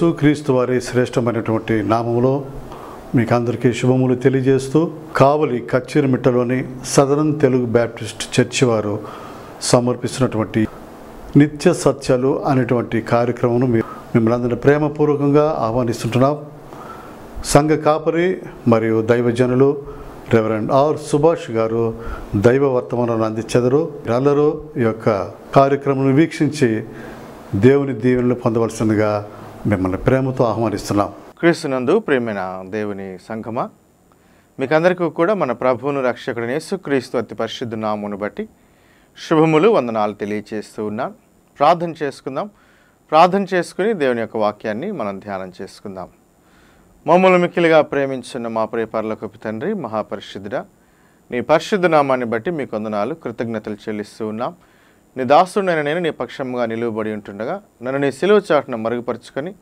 యేసు క్రీస్తు వారి శ్రేష్టమైనటువంటి నామములో మీకు అందరికీ శుభములు తెలియజేస్తూ కావలి కచ్చిరిమిట్టలోని సదరన్ తెలుగు బ్యాప్టిస్ట్ చర్చి వారు సమర్పిస్తున్నటువంటి నిత్య సత్యాలు అనేటువంటి కార్యక్రమం మిమ్మల్ని అందరినీ ప్రేమపూర్వకంగా ఆహ్వానిస్తుంటున్నాం సంఘ కాపరి మరియు దైవజనులు రెవరెండ్ ఆర్ సుభాష్ గారు దైవ వర్తమానాన్ని అందించెదరు అందరూ ఈ యొక్క కార్యక్రమం వీక్షించి దేవుని దీవెనలు పొందవలసిందిగా మిమ్మల్ని ప్రేమతో ఆహ్వానిస్తున్నాం క్రీస్తునందు ప్రేమైన దేవుని సంఘమా మీకందరికీ కూడా మన ప్రభువును నేసు క్రీస్తు అతి పరిశుద్ధ నామును బట్టి శుభములు వందనాలు తెలియచేస్తూ ఉన్నాను ప్రార్థన చేసుకుందాం ప్రార్థన చేసుకుని దేవుని యొక్క వాక్యాన్ని మనం ధ్యానం చేసుకుందాం మమ్మల్ని మిక్కిలిగా ప్రేమించున్న మా ప్రియపర్లకపు తండ్రి మహాపరిశుద్ధుడ నీ పరిశుద్ధ నామాన్ని బట్టి మీ కొందనాలు కృతజ్ఞతలు చెల్లిస్తూ ఉన్నాం నీ దాసుడైన నేను నీ పక్షముగా నిలువబడి ఉంటుండగా నన్ను నీ సిలువ చాటున మరుగుపరుచుకొని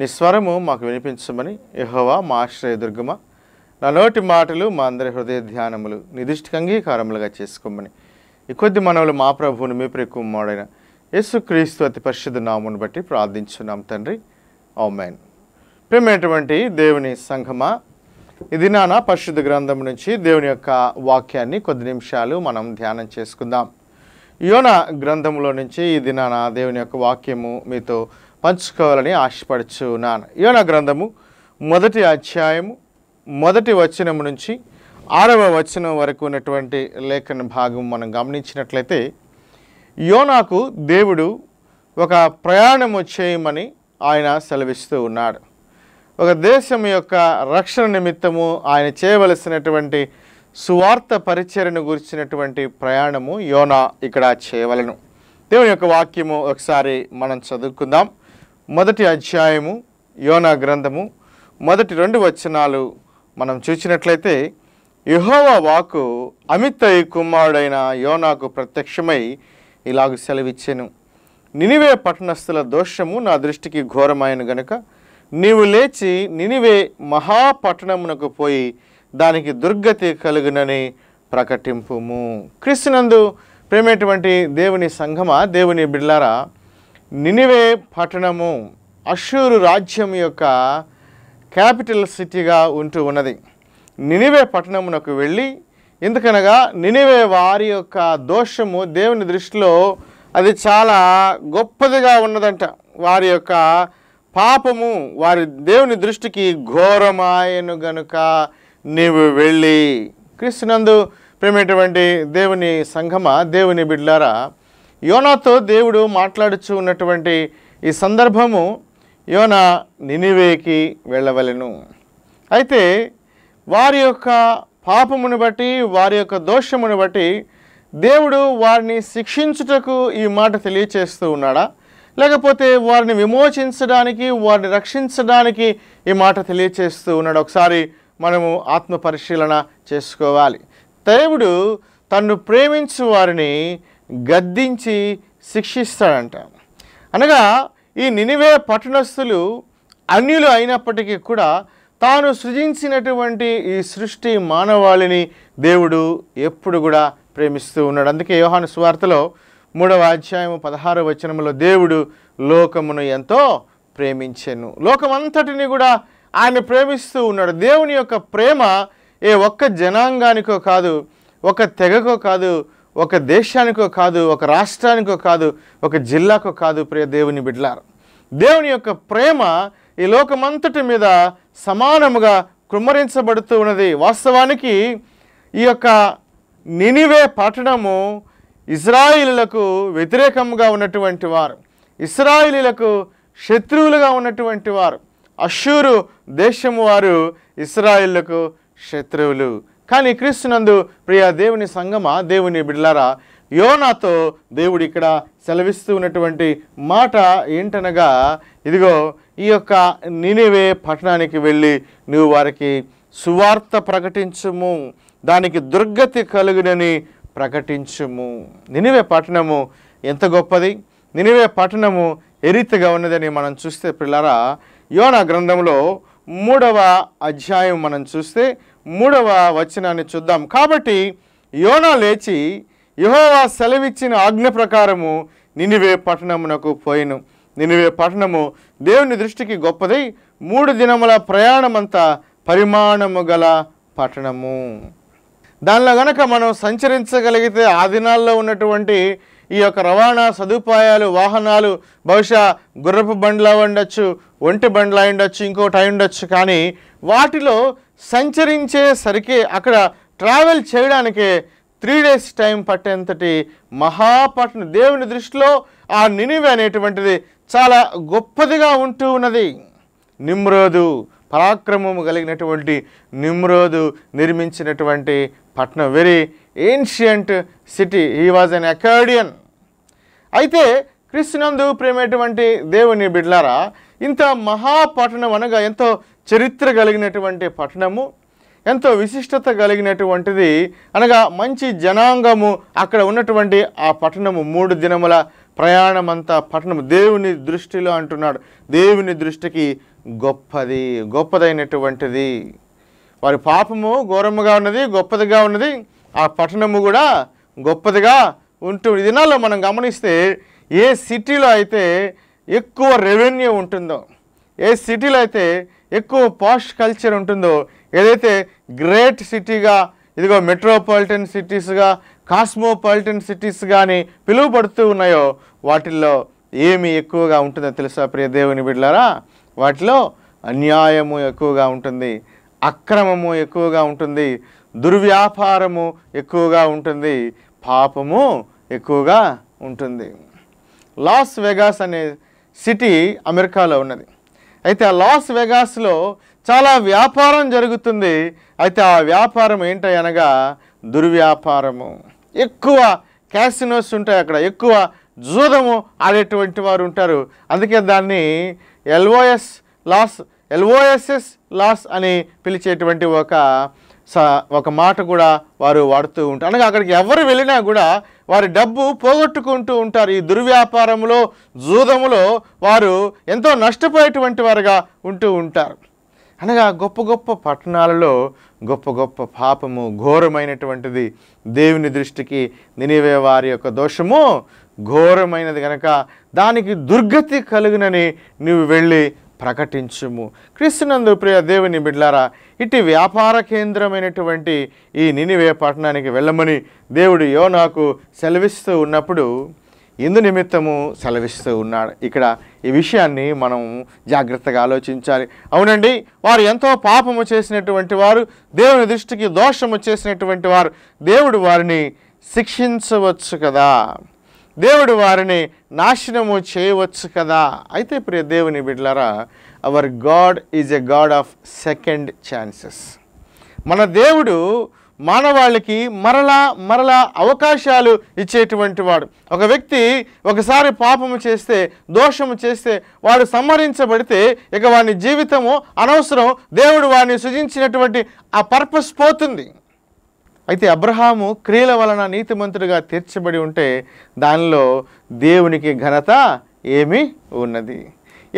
నీ స్వరము మాకు వినిపించమని యహోవా మా ఆశ్రయదుర్గమ నా నోటి మాటలు మా అందరి హృదయ ధ్యానములు నిదిష్టికి అంగీకారములుగా చేసుకోమని ఈ కొద్ది మనవులు మా ప్రభువుని మీ యేసు యేసుక్రీస్తు అతి పరిశుద్ధ నామును బట్టి ప్రార్థించున్నాం తండ్రి ఔమెన్ ప్రేమైనటువంటి దేవుని సంఘమా ఇది నానా పరిశుద్ధ గ్రంథం నుంచి దేవుని యొక్క వాక్యాన్ని కొద్ది నిమిషాలు మనం ధ్యానం చేసుకుందాం యోన గ్రంథంలో నుంచి ఈ దినాన దేవుని యొక్క వాక్యము మీతో పంచుకోవాలని ఆశపడుచున్నాను యోన గ్రంథము మొదటి అధ్యాయము మొదటి వచనం నుంచి ఆరవ వచనం వరకు ఉన్నటువంటి లేఖన భాగం మనం గమనించినట్లయితే యోనాకు దేవుడు ఒక ప్రయాణము చేయమని ఆయన సెలవిస్తూ ఉన్నాడు ఒక దేశం యొక్క రక్షణ నిమిత్తము ఆయన చేయవలసినటువంటి సువార్త పరిచరణ గురించినటువంటి ప్రయాణము యోనా ఇక్కడ చేయవలను దేవుని యొక్క వాక్యము ఒకసారి మనం చదువుకుందాం మొదటి అధ్యాయము యోనా గ్రంథము మొదటి రెండు వచనాలు మనం చూసినట్లయితే యహోవా వాకు అమితయ్య కుమారుడైన యోనాకు ప్రత్యక్షమై ఇలాగ సెలవిచ్చాను నినివే పట్టణస్థుల దోషము నా దృష్టికి ఘోరమైన గనుక నీవు లేచి నినివే మహాపట్టణమునకు పోయి దానికి దుర్గతి కలుగునని ప్రకటింపుము క్రీస్తునందు ప్రేమేటువంటి దేవుని సంఘమా దేవుని బిళ్ళారా నినివే పట్టణము అషూరు రాజ్యం యొక్క క్యాపిటల్ సిటీగా ఉంటూ ఉన్నది నినివే పట్టణమునకు వెళ్ళి ఎందుకనగా నినివే వారి యొక్క దోషము దేవుని దృష్టిలో అది చాలా గొప్పదిగా ఉన్నదంట వారి యొక్క పాపము వారి దేవుని దృష్టికి ఘోరమాయను గనుక నీవు వెళ్ళి క్రీస్తునందు ప్రేమైనటువంటి దేవుని సంఘమ దేవుని బిడ్లారా యోనాతో దేవుడు మాట్లాడుచు ఉన్నటువంటి ఈ సందర్భము యోన నినివేకి వెళ్ళవలను అయితే వారి యొక్క పాపమును బట్టి వారి యొక్క దోషమును బట్టి దేవుడు వారిని శిక్షించుటకు ఈ మాట తెలియచేస్తూ ఉన్నాడా లేకపోతే వారిని విమోచించడానికి వారిని రక్షించడానికి ఈ మాట తెలియచేస్తూ ఉన్నాడు ఒకసారి మనము ఆత్మ పరిశీలన చేసుకోవాలి దేవుడు తన్ను ప్రేమించు వారిని గద్దించి శిక్షిస్తాడంట అనగా ఈ నినివే పట్టణస్థులు అన్యులు అయినప్పటికీ కూడా తాను సృజించినటువంటి ఈ సృష్టి మానవాళిని దేవుడు ఎప్పుడు కూడా ప్రేమిస్తూ ఉన్నాడు అందుకే యోహాను సువార్తలో మూడవ అధ్యాయం పదహారవ వచనంలో దేవుడు లోకమును ఎంతో ప్రేమించాను లోకమంతటిని కూడా ఆయన ప్రేమిస్తూ ఉన్నాడు దేవుని యొక్క ప్రేమ ఏ ఒక్క జనాంగానికో కాదు ఒక తెగకో కాదు ఒక దేశానికో కాదు ఒక రాష్ట్రానికో కాదు ఒక జిల్లాకో కాదు ప్రియ దేవుని బిడ్లారు దేవుని యొక్క ప్రేమ ఈ లోకమంతటి మీద సమానముగా కుమ్మరించబడుతూ ఉన్నది వాస్తవానికి ఈ యొక్క నినివే పట్టణము ఇజ్రాయిలులకు వ్యతిరేకంగా ఉన్నటువంటి వారు ఇస్రాయిలీలకు శత్రువులుగా ఉన్నటువంటి వారు అషూరు దేశము వారు ఇస్రాయిళ్లకు శత్రువులు కానీ క్రీస్తునందు ప్రియ దేవుని సంగమా దేవుని బిడ్లారా యోనాతో దేవుడు ఇక్కడ సెలవిస్తూ ఉన్నటువంటి మాట ఏంటనగా ఇదిగో ఈ యొక్క నినివే పట్టణానికి వెళ్ళి నువ్వు వారికి సువార్త ప్రకటించుము దానికి దుర్గతి కలుగునని ప్రకటించుము నినివే పట్టణము ఎంత గొప్పది నినివే పట్టణము ఎరితగా ఉన్నదని మనం చూస్తే పిల్లరా యోన గ్రంథంలో మూడవ అధ్యాయం మనం చూస్తే మూడవ వచనాన్ని చూద్దాం కాబట్టి యోన లేచి యహోవా సెలవిచ్చిన ఆజ్ఞ ప్రకారము నినివే పట్టణమునకు పోయిను నినివే పట్టణము దేవుని దృష్టికి గొప్పదై మూడు దినముల ప్రయాణమంతా పరిమాణము గల పట్టణము దానిలో గనక మనం సంచరించగలిగితే ఆ దినాల్లో ఉన్నటువంటి ఈ యొక్క రవాణా సదుపాయాలు వాహనాలు బహుశా గుర్రపు బండ్లా ఉండొచ్చు ఒంటి బండ్లా ఉండొచ్చు ఇంకోటి అయి ఉండొచ్చు కానీ వాటిలో సంచరించేసరికి అక్కడ ట్రావెల్ చేయడానికే త్రీ డేస్ టైం పట్టేంతటి మహాపట్నం దేవుని దృష్టిలో ఆ నినివి అనేటువంటిది చాలా గొప్పదిగా ఉంటూ ఉన్నది నిమ్రోదు పరాక్రమము కలిగినటువంటి నిమ్రోదు నిర్మించినటువంటి పట్నం very ancient city he was an Akkadian అయితే క్రీస్తునందు ప్రేమేటువంటి దేవుని బిడ్లారా ఇంత మహాపట్టణం అనగా ఎంతో చరిత్ర కలిగినటువంటి పట్టణము ఎంతో విశిష్టత కలిగినటువంటిది అనగా మంచి జనాంగము అక్కడ ఉన్నటువంటి ఆ పట్టణము మూడు దినముల ప్రయాణమంతా పట్టణము దేవుని దృష్టిలో అంటున్నాడు దేవుని దృష్టికి గొప్పది గొప్పదైనటువంటిది వారి పాపము ఘోరముగా ఉన్నది గొప్పదిగా ఉన్నది ఆ పట్టణము కూడా గొప్పదిగా ఈ దినాల్లో మనం గమనిస్తే ఏ సిటీలో అయితే ఎక్కువ రెవెన్యూ ఉంటుందో ఏ సిటీలో అయితే ఎక్కువ పాష్ కల్చర్ ఉంటుందో ఏదైతే గ్రేట్ సిటీగా ఇదిగో మెట్రోపాలిటన్ సిటీస్గా కాస్మోపాలిటన్ సిటీస్ కానీ పిలువబడుతూ ఉన్నాయో వాటిల్లో ఏమి ఎక్కువగా ఉంటుందో తెలుసా ప్రియ దేవుని బిడ్డారా వాటిలో అన్యాయము ఎక్కువగా ఉంటుంది అక్రమము ఎక్కువగా ఉంటుంది దుర్వ్యాపారము ఎక్కువగా ఉంటుంది పాపము ఎక్కువగా ఉంటుంది లాస్ వెగాస్ అనే సిటీ అమెరికాలో ఉన్నది అయితే ఆ లాస్ వెగాస్లో చాలా వ్యాపారం జరుగుతుంది అయితే ఆ వ్యాపారం అనగా దుర్వ్యాపారము ఎక్కువ క్యాసినోస్ ఉంటాయి అక్కడ ఎక్కువ జూదము ఆడేటువంటి వారు ఉంటారు అందుకే దాన్ని ఎల్ఓఎస్ లాస్ ఎల్ఓఎస్ఎస్ లాస్ అని పిలిచేటువంటి ఒక ఒక మాట కూడా వారు వాడుతూ ఉంటారు అనగా అక్కడికి ఎవరు వెళ్ళినా కూడా వారి డబ్బు పోగొట్టుకుంటూ ఉంటారు ఈ దుర్వ్యాపారంలో జూదములో వారు ఎంతో నష్టపోయేటువంటి వారుగా ఉంటూ ఉంటారు అనగా గొప్ప గొప్ప పట్టణాలలో గొప్ప గొప్ప పాపము ఘోరమైనటువంటిది దేవుని దృష్టికి నినివే వారి యొక్క దోషము ఘోరమైనది కనుక దానికి దుర్గతి కలుగునని నువ్వు వెళ్ళి ప్రకటించుము క్రీస్తునందు ప్రియ దేవుని బిడ్లారా ఇటు వ్యాపార కేంద్రమైనటువంటి ఈ నినివే పట్టణానికి వెళ్ళమని దేవుడు యో నాకు సెలవిస్తూ ఉన్నప్పుడు ఇందు నిమిత్తము సెలవిస్తూ ఉన్నాడు ఇక్కడ ఈ విషయాన్ని మనం జాగ్రత్తగా ఆలోచించాలి అవునండి వారు ఎంతో పాపము చేసినటువంటి వారు దేవుని దృష్టికి దోషము చేసినటువంటి వారు దేవుడు వారిని శిక్షించవచ్చు కదా దేవుడు వారిని నాశనము చేయవచ్చు కదా అయితే ప్రియ దేవుని బిడ్లరా our god is a god of second chances మన దేవుడు మానవాళికి మరలా మరలా అవకాశాలు ఇచ్చేటువంటి వాడు ఒక వ్యక్తి ఒకసారి పాపము చేస్తే దోషము చేస్తే వాడు సంహరించబడితే ఇక వాని జీవితము అనవసరం దేవుడు వాడిని సృజించినటువంటి ఆ పర్పస్ పోతుంది అయితే అబ్రహాము క్రియల వలన నీతిమంతుడిగా తీర్చబడి ఉంటే దానిలో దేవునికి ఘనత ఏమి ఉన్నది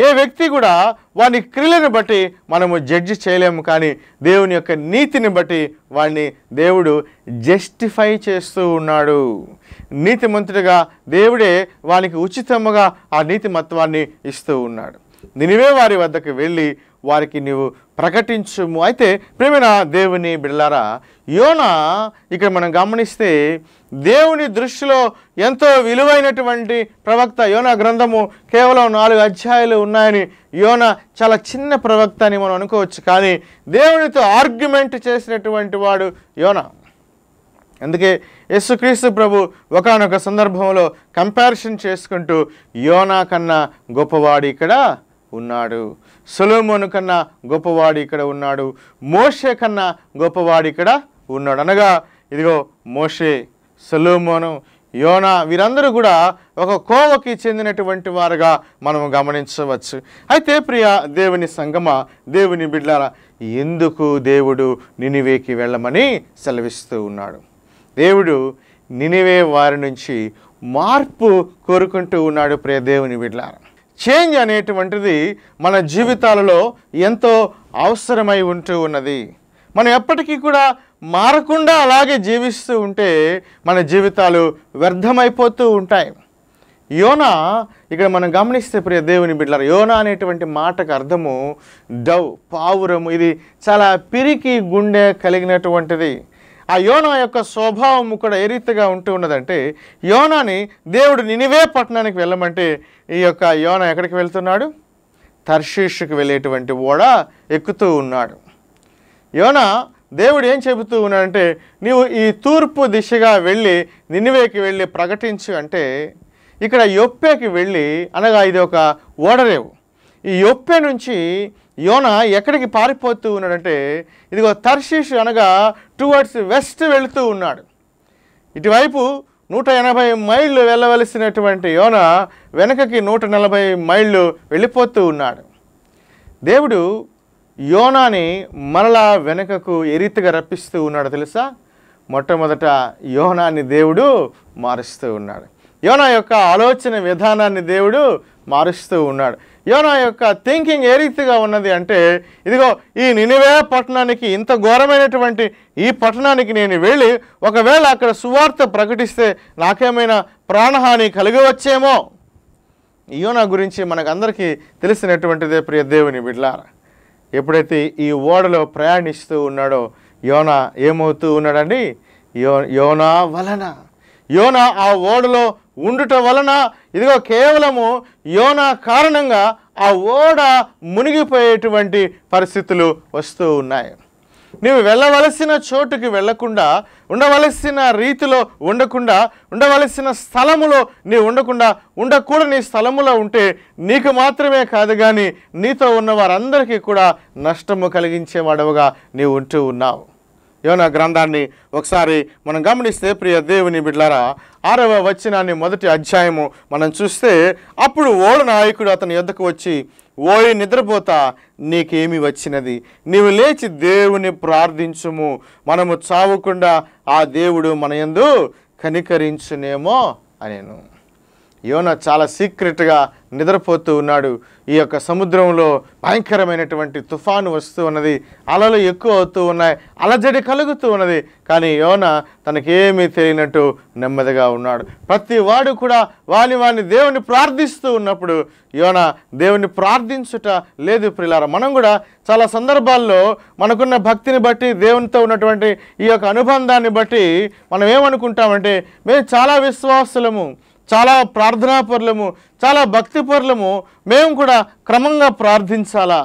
ఏ వ్యక్తి కూడా వాని క్రియలను బట్టి మనము జడ్జి చేయలేము కానీ దేవుని యొక్క నీతిని బట్టి వాడిని దేవుడు జస్టిఫై చేస్తూ ఉన్నాడు నీతిమంతుడిగా దేవుడే వానికి ఉచితముగా ఆ నీతిమత్వాన్ని ఇస్తూ ఉన్నాడు నినివే వారి వద్దకు వెళ్ళి వారికి నీవు ప్రకటించుము అయితే ప్రేమైన దేవుని బిడ్డలారా యోన ఇక్కడ మనం గమనిస్తే దేవుని దృష్టిలో ఎంతో విలువైనటువంటి ప్రవక్త యోన గ్రంథము కేవలం నాలుగు అధ్యాయాలు ఉన్నాయని యోన చాలా చిన్న ప్రవక్త అని మనం అనుకోవచ్చు కానీ దేవునితో ఆర్గ్యుమెంట్ చేసినటువంటి వాడు యోన అందుకే యేసుక్రీస్తు ప్రభు ఒకనొక సందర్భంలో కంపారిజన్ చేసుకుంటూ యోనా కన్నా గొప్పవాడు ఇక్కడ ఉన్నాడు సొలోమోను కన్నా గొప్పవాడు ఇక్కడ ఉన్నాడు మోషే కన్నా గొప్పవాడు ఇక్కడ ఉన్నాడు అనగా ఇదిగో మోషే సొలోమోను యోనా వీరందరూ కూడా ఒక కోవకి చెందినటువంటి వారుగా మనం గమనించవచ్చు అయితే ప్రియ దేవుని సంగమ దేవుని బిడ్లారా ఎందుకు దేవుడు నినివేకి వెళ్ళమని సెలవిస్తూ ఉన్నాడు దేవుడు నినివే వారి నుంచి మార్పు కోరుకుంటూ ఉన్నాడు ప్రియ దేవుని బిడ్లారా చేంజ్ అనేటువంటిది మన జీవితాలలో ఎంతో అవసరమై ఉంటూ ఉన్నది మనం ఎప్పటికీ కూడా మారకుండా అలాగే జీవిస్తూ ఉంటే మన జీవితాలు వ్యర్థమైపోతూ ఉంటాయి యోనా ఇక్కడ మనం గమనిస్తే ప్రియ దేవుని బిడ్డలారు యోనా అనేటువంటి మాటకు అర్థము డవ్ పావురము ఇది చాలా పిరికి గుండె కలిగినటువంటిది ఆ యోనా యొక్క స్వభావం కూడా ఏ రీతిగా ఉంటూ ఉన్నదంటే యోనాని దేవుడు నినివే పట్టణానికి వెళ్ళమంటే ఈ యొక్క యోన ఎక్కడికి వెళ్తున్నాడు తర్షీషుకు వెళ్ళేటువంటి ఓడ ఎక్కుతూ ఉన్నాడు యోన దేవుడు ఏం చెబుతూ ఉన్నాడంటే నీవు ఈ తూర్పు దిశగా వెళ్ళి నినివేకి వెళ్ళి ప్రకటించు అంటే ఇక్కడ యొప్పేకి వెళ్ళి అనగా ఇది ఒక ఓడరేవు ఈ యొప్పే నుంచి యోన ఎక్కడికి పారిపోతూ ఉన్నాడంటే ఇదిగో తర్షీష్ అనగా టువర్డ్స్ వెస్ట్ వెళుతూ ఉన్నాడు ఇటువైపు నూట ఎనభై మైళ్ళు వెళ్ళవలసినటువంటి యోన వెనకకి నూట నలభై మైళ్ళు వెళ్ళిపోతూ ఉన్నాడు దేవుడు యోనాని మరలా వెనకకు ఎరితగా రప్పిస్తూ ఉన్నాడు తెలుసా మొట్టమొదట యోనాన్ని దేవుడు మారుస్తూ ఉన్నాడు యోనా యొక్క ఆలోచన విధానాన్ని దేవుడు మారుస్తూ ఉన్నాడు యోనా యొక్క థింకింగ్ ఏ రీతిగా ఉన్నది అంటే ఇదిగో ఈ నినివే పట్టణానికి ఇంత ఘోరమైనటువంటి ఈ పట్టణానికి నేను వెళ్ళి ఒకవేళ అక్కడ సువార్త ప్రకటిస్తే నాకేమైనా ప్రాణహాని కలిగి వచ్చేమో యోనా గురించి మనకందరికీ తెలిసినటువంటిదే ప్రియ దేవుని బిడ్లారా ఎప్పుడైతే ఈ ఓడలో ప్రయాణిస్తూ ఉన్నాడో యోనా ఏమవుతూ ఉన్నాడండి యో యోనా వలన యోనా ఆ ఓడలో ఉండుట వలన ఇదిగో కేవలము యోనా కారణంగా ఆ ఓడ మునిగిపోయేటువంటి పరిస్థితులు వస్తూ ఉన్నాయి నీవు వెళ్ళవలసిన చోటుకి వెళ్లకుండా ఉండవలసిన రీతిలో ఉండకుండా ఉండవలసిన స్థలములో నీవు ఉండకుండా ఉండకూడని స్థలములో ఉంటే నీకు మాత్రమే కాదు కానీ నీతో ఉన్న వారందరికీ కూడా నష్టము కలిగించేవాడవుగా నీవు ఉంటూ ఉన్నావు యోనా గ్రంథాన్ని ఒకసారి మనం గమనిస్తే ప్రియ దేవుని బిడ్లారా ఆరవ వచ్చినాన్ని మొదటి అధ్యాయము మనం చూస్తే అప్పుడు ఓడ నాయకుడు అతని యొద్దకు వచ్చి ఓయి నిద్రపోతా నీకేమి వచ్చినది నీవు లేచి దేవుని ప్రార్థించుము మనము చావకుండా ఆ దేవుడు మన ఎందు కనికరించునేమో అనేను యోన చాలా సీక్రెట్గా నిద్రపోతూ ఉన్నాడు ఈ యొక్క సముద్రంలో భయంకరమైనటువంటి తుఫాను వస్తూ ఉన్నది అలలు ఎక్కువ అవుతూ ఉన్నాయి అలజడి కలుగుతూ ఉన్నది కానీ యోన తనకేమీ తెలియనట్టు నెమ్మదిగా ఉన్నాడు ప్రతి వాడు కూడా వాని వాని దేవుని ప్రార్థిస్తూ ఉన్నప్పుడు యోన దేవుని ప్రార్థించుట లేదు ప్రిలారా మనం కూడా చాలా సందర్భాల్లో మనకున్న భక్తిని బట్టి దేవునితో ఉన్నటువంటి ఈ యొక్క అనుబంధాన్ని బట్టి మనం ఏమనుకుంటామంటే మేము చాలా విశ్వాసులము చాలా ప్రార్థనాపరులము చాలా పరులము మేము కూడా క్రమంగా ప్రార్థించాలా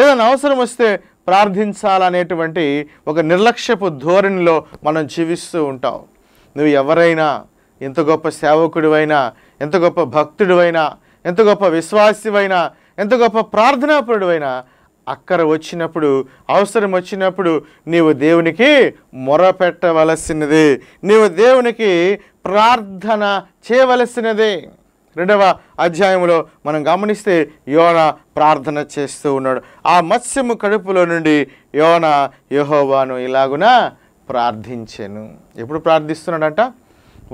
ఏదైనా అవసరం వస్తే ప్రార్థించాలనేటువంటి ఒక నిర్లక్ష్యపు ధోరణిలో మనం జీవిస్తూ ఉంటాం నువ్వు ఎవరైనా ఎంత గొప్ప సేవకుడివైనా ఎంత గొప్ప భక్తుడివైనా ఎంత గొప్ప విశ్వాసివైనా ఎంత గొప్ప అయినా అక్కడ వచ్చినప్పుడు అవసరం వచ్చినప్పుడు నీవు దేవునికి మొరపెట్టవలసినది నీవు దేవునికి ప్రార్థన చేయవలసినదే రెండవ అధ్యాయంలో మనం గమనిస్తే యోన ప్రార్థన చేస్తూ ఉన్నాడు ఆ మత్స్యము కడుపులో నుండి యోన యహోవాను ఇలాగున ప్రార్థించాను ఎప్పుడు ప్రార్థిస్తున్నాడంట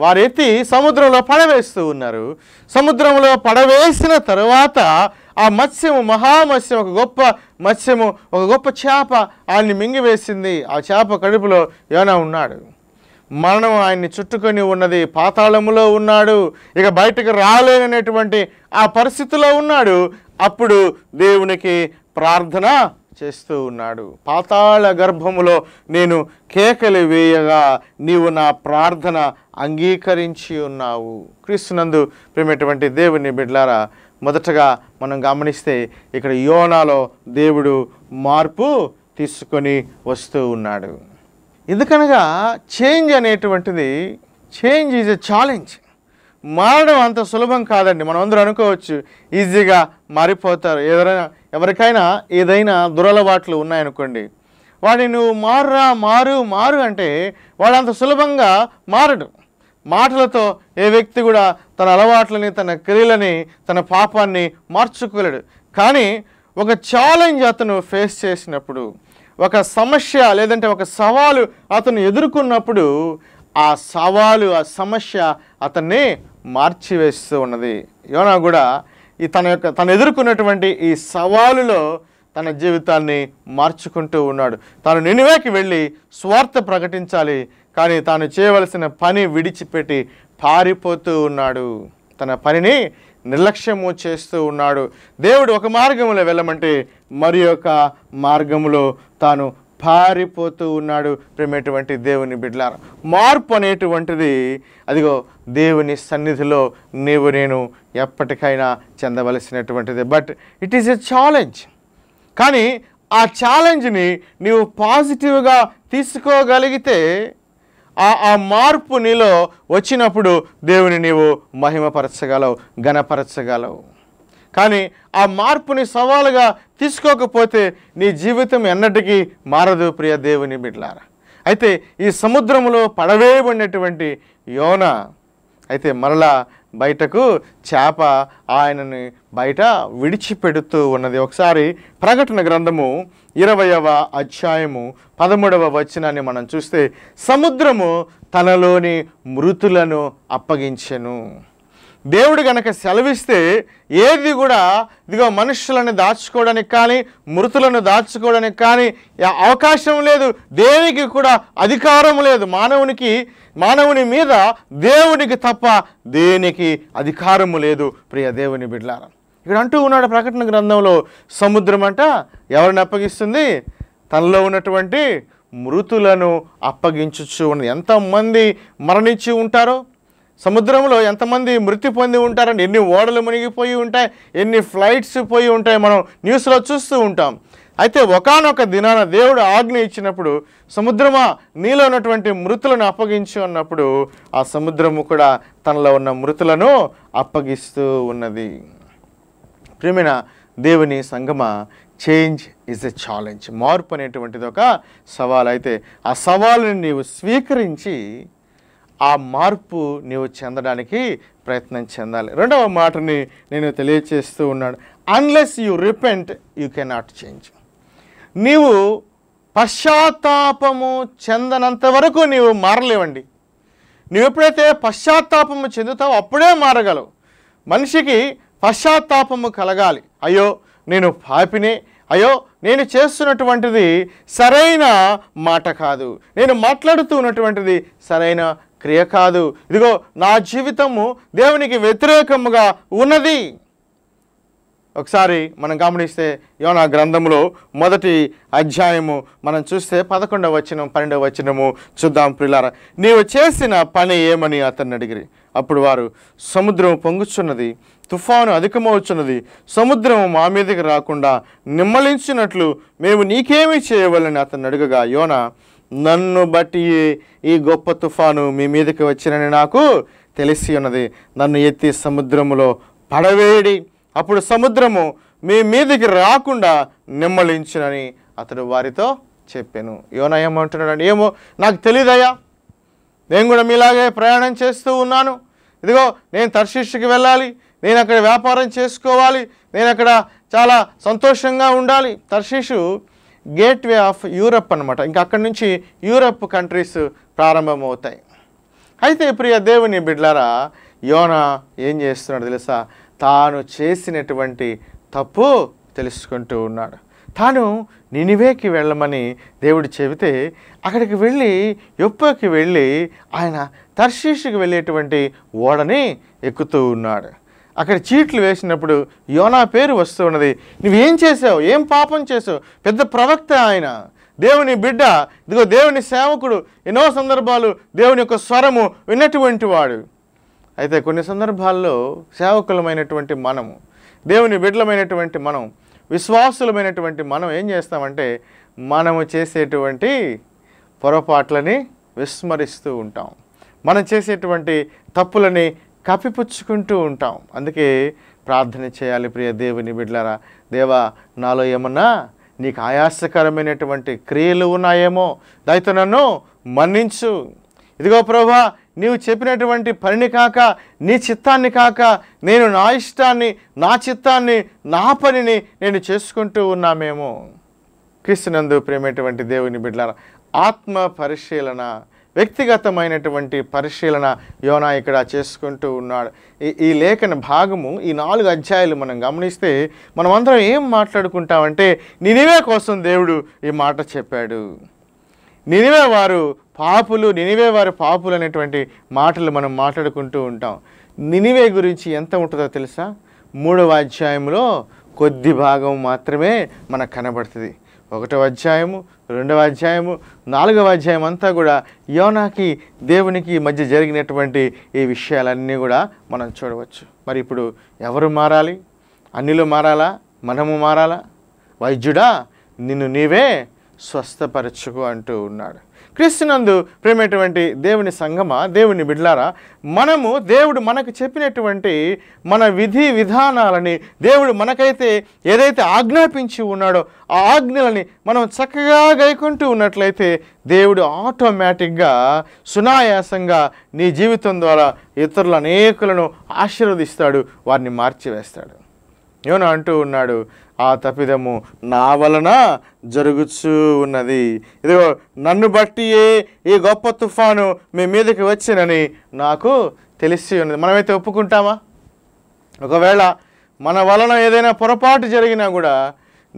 వారెత్తి సముద్రంలో పడవేస్తూ ఉన్నారు సముద్రంలో పడవేసిన తర్వాత ఆ మత్స్యము మహామత్స్యం ఒక గొప్ప మత్స్యము ఒక గొప్ప చేప ఆయన్ని మింగివేసింది ఆ చేప కడుపులో ఏమైనా ఉన్నాడు మరణం ఆయన్ని చుట్టుకొని ఉన్నది పాతాళములో ఉన్నాడు ఇక బయటకు రాలేననేటువంటి ఆ పరిస్థితిలో ఉన్నాడు అప్పుడు దేవునికి ప్రార్థన చేస్తూ ఉన్నాడు పాతాళ గర్భములో నేను కేకలు వేయగా నీవు నా ప్రార్థన అంగీకరించి ఉన్నావు క్రీస్తునందు ప్రేమటువంటి దేవుని బిడ్లారా మొదటగా మనం గమనిస్తే ఇక్కడ యోనాలో దేవుడు మార్పు తీసుకొని వస్తూ ఉన్నాడు ఎందుకనగా చేంజ్ అనేటువంటిది చేంజ్ ఈజ్ ఎ ఛాలెంజ్ మారడం అంత సులభం కాదండి మనం అందరూ అనుకోవచ్చు ఈజీగా మారిపోతారు ఏదైనా ఎవరికైనా ఏదైనా దురలవాట్లు ఉన్నాయనుకోండి వాడిని నువ్వు మారురా మారు మారు అంటే వాడు అంత సులభంగా మారడు మాటలతో ఏ వ్యక్తి కూడా తన అలవాట్లని తన క్రియలని తన పాపాన్ని మార్చుకోలేడు కానీ ఒక ఛాలెంజ్ అతను ఫేస్ చేసినప్పుడు ఒక సమస్య లేదంటే ఒక సవాలు అతను ఎదుర్కొన్నప్పుడు ఆ సవాలు ఆ సమస్య అతన్ని మార్చివేస్తూ ఉన్నది యోనా కూడా ఈ తన యొక్క తను ఎదుర్కొన్నటువంటి ఈ సవాలులో తన జీవితాన్ని మార్చుకుంటూ ఉన్నాడు తాను నినివేకి వెళ్ళి స్వార్థ ప్రకటించాలి కానీ తాను చేయవలసిన పని విడిచిపెట్టి పారిపోతూ ఉన్నాడు తన పనిని నిర్లక్ష్యము చేస్తూ ఉన్నాడు దేవుడు ఒక మార్గంలో వెళ్ళమంటే మరి యొక్క మార్గంలో తాను పారిపోతూ ఉన్నాడు ప్రేమటువంటి దేవుని బిడ్లారా మార్పు అనేటువంటిది అదిగో దేవుని సన్నిధిలో నీవు నేను ఎప్పటికైనా చెందవలసినటువంటిది but it is a challenge కానీ ఆ ఛాలెంజ్ని నీవు పాజిటివ్గా తీసుకోగలిగితే ఆ ఆ మార్పు నీలో వచ్చినప్పుడు దేవుని నీవు మహిమపరచగలవు ఘనపరచగలవు కానీ ఆ మార్పుని సవాలుగా తీసుకోకపోతే నీ జీవితం ఎన్నటికీ మారదు ప్రియ దేవుని బిడ్లారా అయితే ఈ సముద్రంలో పడవేయబడినటువంటి యోన అయితే మరలా బయటకు చేప ఆయనని బయట విడిచిపెడుతూ ఉన్నది ఒకసారి ప్రకటన గ్రంథము ఇరవయవ అధ్యాయము పదమూడవ వచనాన్ని మనం చూస్తే సముద్రము తనలోని మృతులను అప్పగించెను దేవుడు గనక సెలవిస్తే ఏది కూడా ఇదిగో మనుషులను దాచుకోవడానికి కానీ మృతులను దాచుకోవడానికి కానీ అవకాశం లేదు దేనికి కూడా అధికారం లేదు మానవునికి మానవుని మీద దేవునికి తప్ప దేనికి అధికారము లేదు ప్రియ దేవుని బిడ్లారా ఇక్కడ అంటూ ఉన్నాడు ప్రకటన గ్రంథంలో సముద్రం అంట ఎవరిని అప్పగిస్తుంది తనలో ఉన్నటువంటి మృతులను అప్పగించుచు ఎంతమంది మరణించి ఉంటారో సముద్రంలో ఎంతమంది మృతి పొంది ఉంటారని ఎన్ని ఓడలు మునిగిపోయి ఉంటాయి ఎన్ని ఫ్లైట్స్ పోయి ఉంటాయి మనం న్యూస్లో చూస్తూ ఉంటాం అయితే ఒకనొక దినాన దేవుడు ఆజ్ఞ ఇచ్చినప్పుడు సముద్రమా నీలో ఉన్నటువంటి మృతులను అప్పగించి ఉన్నప్పుడు ఆ సముద్రము కూడా తనలో ఉన్న మృతులను అప్పగిస్తూ ఉన్నది ప్రేమిన దేవుని సంగమ చేంజ్ ఇస్ ఎ ఛాలెంజ్ మార్పు అనేటువంటిది ఒక సవాల్ అయితే ఆ సవాల్ని నీవు స్వీకరించి ఆ మార్పు నీవు చెందడానికి ప్రయత్నం చెందాలి రెండవ మాటని నేను తెలియచేస్తూ ఉన్నాను unless you repent you cannot change నీవు పశ్చాత్తాపము చెందనంత వరకు నీవు మారలేవండి నువ్వు ఎప్పుడైతే పశ్చాత్తాపము చెందుతావో అప్పుడే మారగలవు మనిషికి పశ్చాత్తాపము కలగాలి అయ్యో నేను పాపినే అయ్యో నేను చేస్తున్నటువంటిది సరైన మాట కాదు నేను మాట్లాడుతూ ఉన్నటువంటిది సరైన క్రియ కాదు ఇదిగో నా జీవితము దేవునికి వ్యతిరేకముగా ఉన్నది ఒకసారి మనం గమనిస్తే యోనా గ్రంథంలో మొదటి అధ్యాయము మనం చూస్తే పదకొండవ వచనం పన్నెండవ వచనము చూద్దాం ప్రిలార నీవు చేసిన పని ఏమని అతన్ని అడిగిరి అప్పుడు వారు సముద్రం పొంగుచున్నది తుఫాను అధికమవుచున్నది సముద్రం మా మీదకి రాకుండా నిమ్మలించినట్లు మేము నీకేమి చేయవలని అతను అడుగగా యోనా నన్ను బట్టి ఈ గొప్ప తుఫాను మీ మీదకి వచ్చినని నాకు తెలిసి ఉన్నది నన్ను ఎత్తి సముద్రములో పడవేడి అప్పుడు సముద్రము మీ మీదకి రాకుండా నిమ్మలించునని అతడు వారితో చెప్పాను యోనా ఏమంటున్నాడు ఏమో నాకు తెలియదయ్యా నేను కూడా మీలాగే ప్రయాణం చేస్తూ ఉన్నాను ఇదిగో నేను తర్శిష్కి వెళ్ళాలి నేను అక్కడ వ్యాపారం చేసుకోవాలి నేను అక్కడ చాలా సంతోషంగా ఉండాలి తర్శిషు గేట్వే ఆఫ్ యూరప్ అనమాట ఇంకా అక్కడి నుంచి యూరప్ కంట్రీస్ ప్రారంభమవుతాయి అయితే ప్రియ దేవుని బిడ్లారా యోనా ఏం చేస్తున్నాడు తెలుసా తాను చేసినటువంటి తప్పు తెలుసుకుంటూ ఉన్నాడు తాను నినివేకి వెళ్ళమని దేవుడు చెబితే అక్కడికి వెళ్ళి యొప్పకి వెళ్ళి ఆయన తర్శీషుకి వెళ్ళేటువంటి ఓడని ఎక్కుతూ ఉన్నాడు అక్కడ చీట్లు వేసినప్పుడు యోనా పేరు వస్తున్నది నువ్వేం చేసావు ఏం పాపం చేసావు పెద్ద ప్రవక్త ఆయన దేవుని బిడ్డ ఇదిగో దేవుని సేవకుడు ఎన్నో సందర్భాలు దేవుని యొక్క స్వరము విన్నటువంటి వాడు అయితే కొన్ని సందర్భాల్లో సేవకులమైనటువంటి మనము దేవుని బిడ్డలమైనటువంటి మనం విశ్వాసులమైనటువంటి మనం ఏం చేస్తామంటే మనము చేసేటువంటి పొరపాట్లని విస్మరిస్తూ ఉంటాం మనం చేసేటువంటి తప్పులని కప్పిపుచ్చుకుంటూ ఉంటాం అందుకే ప్రార్థన చేయాలి ప్రియ దేవుని బిడ్లారా దేవా నాలో ఏమన్నా నీకు ఆయాసకరమైనటువంటి క్రియలు ఉన్నాయేమో దయతో నన్ను మన్నించు ఇదిగో ప్రభా నీవు చెప్పినటువంటి పనిని కాక నీ చిత్తాన్ని కాక నేను నా ఇష్టాన్ని నా చిత్తాన్ని నా పనిని నేను చేసుకుంటూ ఉన్నామేమో క్రిస్తునందు ప్రేమైనటువంటి దేవుని బిడ్డారా ఆత్మ పరిశీలన వ్యక్తిగతమైనటువంటి పరిశీలన యోనా ఇక్కడ చేసుకుంటూ ఉన్నాడు ఈ ఈ లేఖన భాగము ఈ నాలుగు అధ్యాయులు మనం గమనిస్తే మనమందరం ఏం మాట్లాడుకుంటామంటే నినివే కోసం దేవుడు ఈ మాట చెప్పాడు నినివే వారు పాపులు నినివే వారు పాపులు అనేటువంటి మాటలు మనం మాట్లాడుకుంటూ ఉంటాం నినివే గురించి ఎంత ఉంటుందో తెలుసా మూడవ అధ్యాయంలో కొద్ది భాగం మాత్రమే మనకు కనబడుతుంది ఒకటవ అధ్యాయము రెండవ అధ్యాయము నాలుగవ అధ్యాయం అంతా కూడా యోనాకి దేవునికి మధ్య జరిగినటువంటి ఈ విషయాలన్నీ కూడా మనం చూడవచ్చు మరి ఇప్పుడు ఎవరు మారాలి అన్నిలు మారాలా మనము మారాలా వైద్యుడా నిన్ను నీవే స్వస్థపరచుకు అంటూ ఉన్నాడు క్రీస్తునందు ప్రేమటువంటి దేవుని సంగమ దేవుని బిడ్లారా మనము దేవుడు మనకు చెప్పినటువంటి మన విధి విధానాలని దేవుడు మనకైతే ఏదైతే ఆజ్ఞాపించి ఉన్నాడో ఆ ఆజ్ఞలని మనం చక్కగా గైకుంటూ ఉన్నట్లయితే దేవుడు ఆటోమేటిక్గా సునాయాసంగా నీ జీవితం ద్వారా ఇతరుల అనేకులను ఆశీర్వదిస్తాడు వారిని మార్చివేస్తాడు యోన అంటూ ఉన్నాడు ఆ తప్పిదము నా వలన జరుగుచూ ఉన్నది ఇదిగో నన్ను బట్టియే ఈ గొప్ప తుఫాను మీ మీదకి వచ్చినని నాకు తెలిసి ఉన్నది మనమైతే ఒప్పుకుంటామా ఒకవేళ మన వలన ఏదైనా పొరపాటు జరిగినా కూడా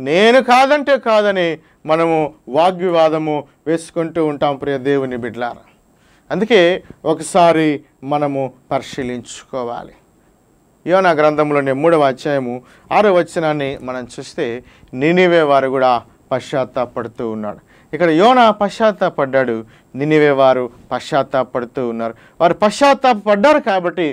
నేను కాదంటే కాదని మనము వాగ్వివాదము వేసుకుంటూ ఉంటాం ప్రియ దేవుని బిడ్లారా అందుకే ఒకసారి మనము పరిశీలించుకోవాలి యోనా గ్రంథంలోని మూడవ అధ్యాయము ఆరో వచనాన్ని మనం చూస్తే నినివే వారు కూడా పశ్చాత్తాపడుతూ ఉన్నాడు ఇక్కడ యోన పశ్చాత్తాపడ్డాడు నినివే వారు పశ్చాత్తాపడుతూ ఉన్నారు వారు పశ్చాత్తాపడ్డారు కాబట్టి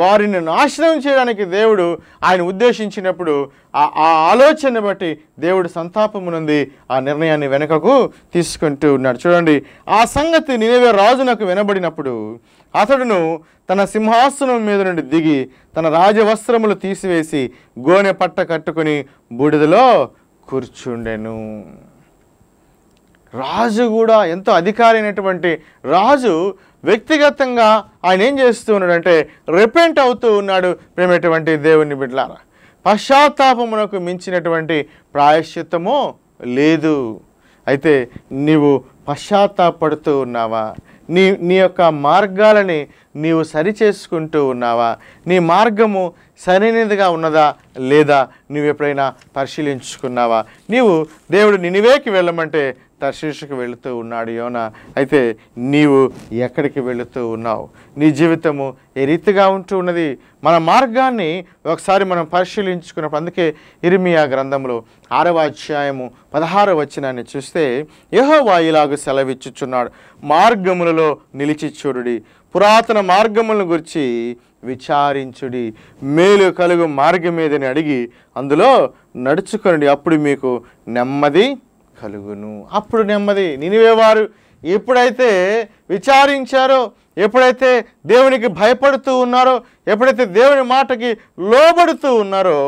వారిని నాశనం చేయడానికి దేవుడు ఆయన ఉద్దేశించినప్పుడు ఆ ఆలోచన బట్టి దేవుడు సంతాపమునంది ఆ నిర్ణయాన్ని వెనుకకు తీసుకుంటూ ఉన్నాడు చూడండి ఆ సంగతి నినివే రాజునకు వినబడినప్పుడు అతడును తన సింహాసనం మీద నుండి దిగి తన రాజవస్త్రములు తీసివేసి గోనె పట్ట కట్టుకుని బూడిదలో కూర్చుండెను రాజు కూడా ఎంతో అధికారి అయినటువంటి రాజు వ్యక్తిగతంగా ఆయన ఏం చేస్తూ ఉన్నాడంటే రిపెంట్ అవుతూ ఉన్నాడు ప్రేమటువంటి దేవుని బిడ్లారా పశ్చాత్తాపమునకు మించినటువంటి ప్రాయశ్చిత్తము లేదు అయితే నీవు పశ్చాత్తాపడుతూ ఉన్నావా నీ నీ యొక్క మార్గాలని నీవు సరిచేసుకుంటూ ఉన్నావా నీ మార్గము సరైనదిగా ఉన్నదా లేదా నువ్వు ఎప్పుడైనా పరిశీలించుకున్నావా నీవు దేవుడు నినివేకి వెళ్ళమంటే తర్శీషకు వెళుతూ ఉన్నాడు యోన అయితే నీవు ఎక్కడికి వెళుతూ ఉన్నావు నీ జీవితము ఏ రీతిగా ఉంటూ ఉన్నది మన మార్గాన్ని ఒకసారి మనం పరిశీలించుకున్నప్పుడు అందుకే ఇరిమియా గ్రంథంలో ఆరవ అధ్యాయము పదహారు వచ్చినాన్ని చూస్తే యహో ఇలాగ సెలవిచ్చుచున్నాడు మార్గములలో నిలిచి చూడుడి పురాతన మార్గములను గురించి విచారించుడి మేలు కలుగు మార్గం మీదని అడిగి అందులో నడుచుకొనండి అప్పుడు మీకు నెమ్మది కలుగును అప్పుడు నెమ్మది నినివేవారు ఎప్పుడైతే విచారించారో ఎప్పుడైతే దేవునికి భయపడుతూ ఉన్నారో ఎప్పుడైతే దేవుని మాటకి లోబడుతూ ఉన్నారో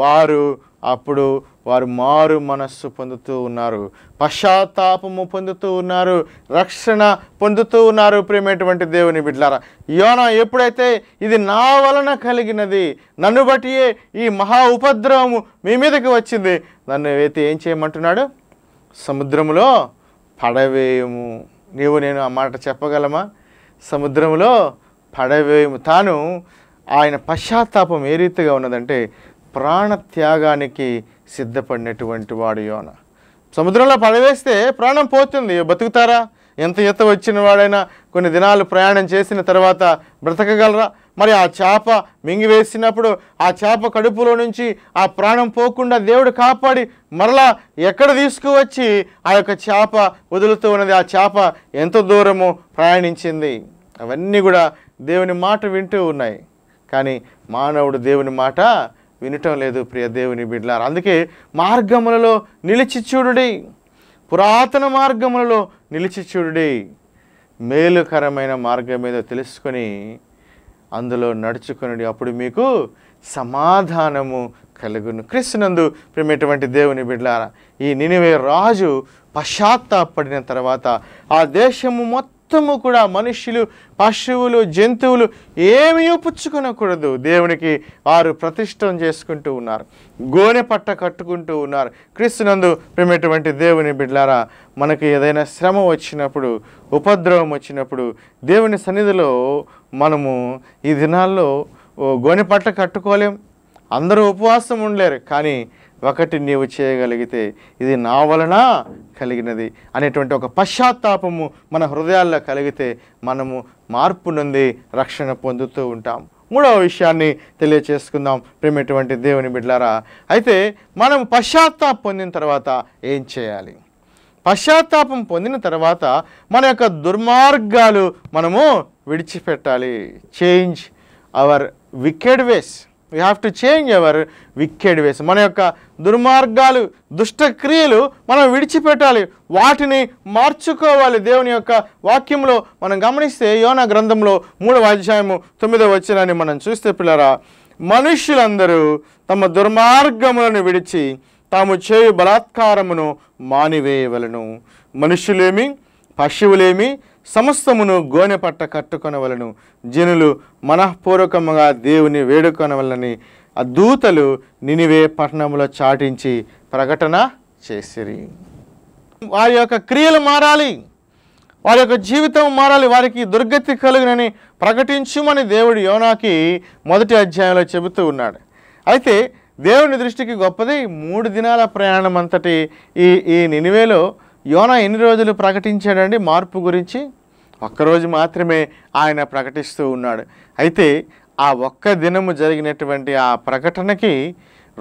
వారు అప్పుడు వారు మారు మనస్సు పొందుతూ ఉన్నారు పశ్చాత్తాపము పొందుతూ ఉన్నారు రక్షణ పొందుతూ ఉన్నారు ప్రేమేటువంటి దేవుని బిడ్లారా యోన ఎప్పుడైతే ఇది నా వలన కలిగినది నన్ను బట్టియే ఈ మహా ఉపద్రవము మీ మీదకి వచ్చింది నన్ను అయితే ఏం చేయమంటున్నాడు సముద్రములో పడవేయము నీవు నేను ఆ మాట చెప్పగలమా సముద్రంలో పడవేయము తాను ఆయన పశ్చాత్తాపం ఏ రీతిగా ఉన్నదంటే ప్రాణత్యాగానికి సిద్ధపడినటువంటి వాడు యోన సముద్రంలో పడవేస్తే ప్రాణం పోతుంది బతుకుతారా ఎంత ఈత వచ్చిన వాడైనా కొన్ని దినాలు ప్రయాణం చేసిన తర్వాత బ్రతకగలరా మరి ఆ చేప మింగివేసినప్పుడు ఆ చేప కడుపులో నుంచి ఆ ప్రాణం పోకుండా దేవుడు కాపాడి మరలా ఎక్కడ తీసుకువచ్చి ఆ యొక్క చేప వదులుతూ ఉన్నది ఆ చేప ఎంత దూరము ప్రయాణించింది అవన్నీ కూడా దేవుని మాట వింటూ ఉన్నాయి కానీ మానవుడు దేవుని మాట వినటం లేదు ప్రియ దేవుని బిడ్లారు అందుకే మార్గములలో నిలిచి చూడుడి పురాతన మార్గములలో నిలిచి చూడి మేలుకరమైన మార్గం ఏదో తెలుసుకొని అందులో నడుచుకుని అప్పుడు మీకు సమాధానము కలుగును క్రీస్తునందు ప్రేమటువంటి దేవుని బిడ్లారా ఈ నినివే రాజు పశ్చాత్తాపడిన తర్వాత ఆ దేశము మొత్తం మొత్తము కూడా మనుష్యులు పశువులు జంతువులు ఏమీ పుచ్చుకునకూడదు దేవునికి వారు ప్రతిష్టం చేసుకుంటూ ఉన్నారు గోనె పట్ట కట్టుకుంటూ ఉన్నారు క్రీస్తునందు ప్రేమటువంటి దేవుని బిడ్లారా మనకు ఏదైనా శ్రమ వచ్చినప్పుడు ఉపద్రవం వచ్చినప్పుడు దేవుని సన్నిధిలో మనము ఈ దినాల్లో గోనె పట్ట కట్టుకోలేం అందరూ ఉపవాసం ఉండలేరు కానీ ఒకటి నీవు చేయగలిగితే ఇది నా వలన కలిగినది అనేటువంటి ఒక పశ్చాత్తాపము మన హృదయాల్లో కలిగితే మనము మార్పు నుండి రక్షణ పొందుతూ ఉంటాం మూడవ విషయాన్ని తెలియచేసుకుందాం ప్రేమటువంటి దేవుని బిడ్లారా అయితే మనం పశ్చాత్తాపం పొందిన తర్వాత ఏం చేయాలి పశ్చాత్తాపం పొందిన తర్వాత మన యొక్క దుర్మార్గాలు మనము విడిచిపెట్టాలి change our wicked ways we have to change our wicked ways మన యొక్క దుర్మార్గాలు దుష్టక్రియలు మనం విడిచిపెట్టాలి వాటిని మార్చుకోవాలి దేవుని యొక్క వాక్యంలో మనం గమనిస్తే యోన గ్రంథంలో మూడవ అధ్యాయము తొమ్మిదవ వచ్చినని మనం చూస్తే పిల్లరా మనుష్యులందరూ తమ దుర్మార్గములను విడిచి తాము చేయు బలాత్కారమును మానివేయవలను మనుష్యులేమి పశువులేమి సమస్తమును గోనె పట్ట కట్టుకొనవలను జనులు మనఃపూర్వకముగా దేవుని వేడుకొనవలని ఆ దూతలు నినివే పట్టణంలో చాటించి ప్రకటన చేసిరి వారి యొక్క క్రియలు మారాలి వారి యొక్క జీవితం మారాలి వారికి దుర్గతి కలుగునని ప్రకటించుమని దేవుడు యోనాకి మొదటి అధ్యాయంలో చెబుతూ ఉన్నాడు అయితే దేవుని దృష్టికి గొప్పది మూడు దినాల ప్రయాణం అంతటి ఈ ఈ నినివేలో యోనా ఎన్ని రోజులు ప్రకటించాడండి మార్పు గురించి ఒక్కరోజు మాత్రమే ఆయన ప్రకటిస్తూ ఉన్నాడు అయితే ఆ ఒక్క దినము జరిగినటువంటి ఆ ప్రకటనకి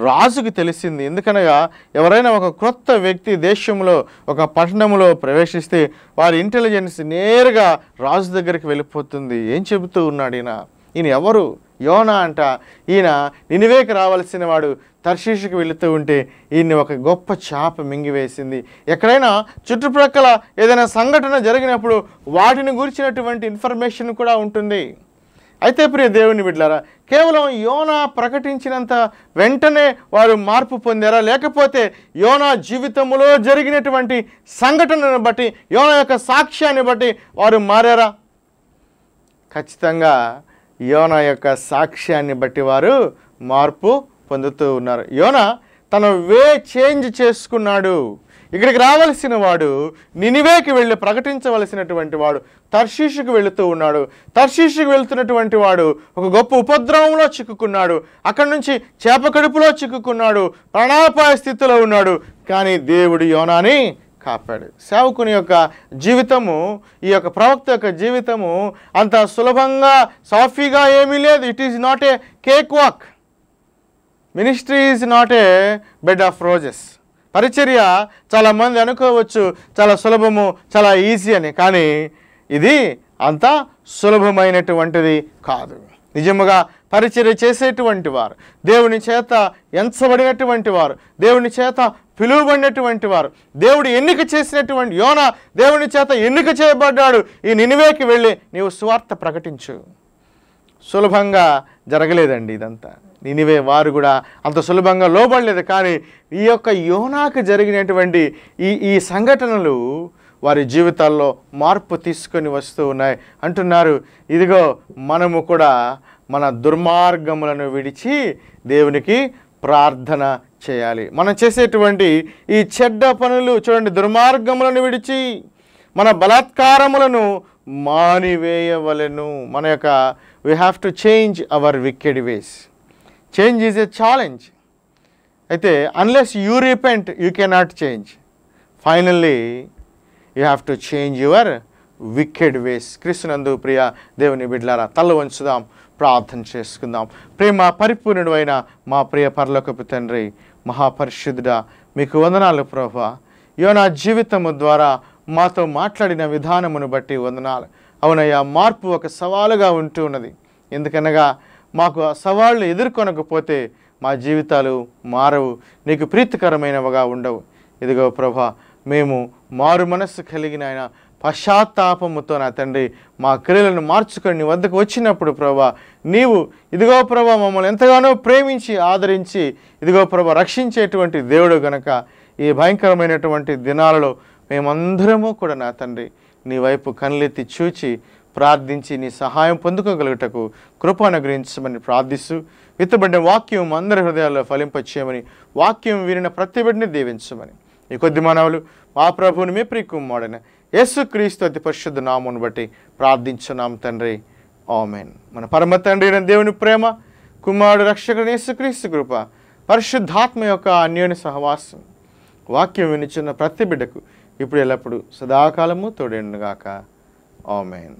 రాజుకు తెలిసింది ఎందుకనగా ఎవరైనా ఒక క్రొత్త వ్యక్తి దేశంలో ఒక పట్టణంలో ప్రవేశిస్తే వారి ఇంటెలిజెన్స్ నేరుగా రాజు దగ్గరికి వెళ్ళిపోతుంది ఏం చెబుతూ ఉన్నాడు ఈయన ఈయన ఎవరు యోనా అంట ఈయన నినివేకి రావాల్సిన వాడు తర్షీషుకు వెళుతూ ఉంటే ఈయన్ని ఒక గొప్ప చేప మింగివేసింది ఎక్కడైనా చుట్టుప్రక్కల ఏదైనా సంఘటన జరిగినప్పుడు వాటిని గురించినటువంటి ఇన్ఫర్మేషన్ కూడా ఉంటుంది అయితే ప్రియ దేవుని బిడ్డారా కేవలం యోనా ప్రకటించినంత వెంటనే వారు మార్పు పొందారా లేకపోతే యోనా జీవితంలో జరిగినటువంటి సంఘటనను బట్టి యోనా యొక్క సాక్ష్యాన్ని బట్టి వారు మారారా ఖచ్చితంగా యోన యొక్క సాక్ష్యాన్ని బట్టి వారు మార్పు పొందుతూ ఉన్నారు యోన తన వే చేంజ్ చేసుకున్నాడు ఇక్కడికి రావలసిన వాడు నినివేకి వెళ్ళి ప్రకటించవలసినటువంటి వాడు తర్షీషుకు వెళుతూ ఉన్నాడు తర్షీషుకు వెళుతున్నటువంటి వాడు ఒక గొప్ప ఉపద్రవంలో చిక్కుకున్నాడు అక్కడి నుంచి చేప కడుపులో చిక్కుకున్నాడు ప్రాణాపాయ స్థితిలో ఉన్నాడు కానీ దేవుడు యోనాని కాపాడు సేవకుని యొక్క జీవితము ఈ యొక్క ప్రవక్త యొక్క జీవితము అంత సులభంగా సాఫీగా ఏమీ లేదు it is not a cakewalk ministry is not a bed of roses పరిచర్య చాలామంది అనుకోవచ్చు చాలా సులభము చాలా ఈజీ అని కానీ ఇది అంత సులభమైనటువంటిది కాదు నిజముగా పరిచర్య చేసేటువంటి వారు దేవుని చేత ఎంచబడినటువంటి వారు దేవుని చేత పిలువబడినటువంటి వారు దేవుడు ఎన్నిక చేసినటువంటి యోన దేవుని చేత ఎన్నిక చేయబడ్డాడు ఈ నినివేకి వెళ్ళి నీవు స్వార్థ ప్రకటించు సులభంగా జరగలేదండి ఇదంతా నినివే వారు కూడా అంత సులభంగా లోబడలేదు కానీ ఈ యొక్క యోనాకు జరిగినటువంటి ఈ ఈ సంఘటనలు వారి జీవితాల్లో మార్పు తీసుకొని వస్తూ ఉన్నాయి అంటున్నారు ఇదిగో మనము కూడా మన దుర్మార్గములను విడిచి దేవునికి ప్రార్థన చేయాలి మనం చేసేటువంటి ఈ చెడ్డ పనులు చూడండి దుర్మార్గములను విడిచి మన బలాత్కారములను మానివేయవలను మన యొక్క we have to change our wicked ways change is a challenge అయితే unless you repent you cannot change finally you have to change your wicked ways క్రిస్తునందు ప్రియ దేవుని బిడ్లారా తల్ల వంచుదాం ప్రార్థన చేసుకుందాం ప్రేమ పరిపూర్ణుడు అయిన మా ప్రియ పరలోకపు తండ్రి మహాపరిశుద్ధుడా మీకు వందనాలు ప్రభా యోనా జీవితము ద్వారా మాతో మాట్లాడిన విధానమును బట్టి వందనాలు అవునయ్యా మార్పు ఒక సవాలుగా ఉంటూ ఉన్నది ఎందుకనగా మాకు ఆ సవాళ్ళు ఎదుర్కొనకపోతే మా జీవితాలు మారవు నీకు ప్రీతికరమైనవిగా ఉండవు ఇదిగో ప్రభా మేము మారు మనస్సు కలిగిన ఆయన పశ్చాత్తాపముతో నా తండ్రి మా క్రియలను మార్చుకొని నీ వద్దకు వచ్చినప్పుడు ప్రభా నీవు ఇదిగో ప్రభా మమ్మల్ని ఎంతగానో ప్రేమించి ఆదరించి ఇదిగో ప్రభా రక్షించేటువంటి దేవుడు గనక ఈ భయంకరమైనటువంటి దినాలలో మేమందరము కూడా నా తండ్రి నీ వైపు కనులెత్తి చూచి ప్రార్థించి నీ సహాయం పొందుకోగలుగుటకు కృప అనుగ్రహించమని ప్రార్థిస్తూ విత్తబడిన వాక్యం అందరి హృదయాల్లో ఫలింపచేయమని వాక్యం వీరిన ప్రతిబడిని దీవించమని ఈ కొద్ది మానవులు మా ప్రభువుని మీ ప్రియకుమాడన యేసుక్రీస్తు అతి పరిశుద్ధ నామును బట్టి ప్రార్థించున్నాం తండ్రి ఆమెన్ మన పరమ తండ్రి అయిన దేవుని ప్రేమ కుమారుడు రక్షకుడు యేసుక్రీస్తు కృప పరిశుద్ధాత్మ యొక్క అన్యోన్య సహవాసం వాక్యం వినిచున్న ప్రతి బిడ్డకు ఇప్పుడు ఎల్లప్పుడూ సదాకాలము తోడేండుగాక ఆమెన్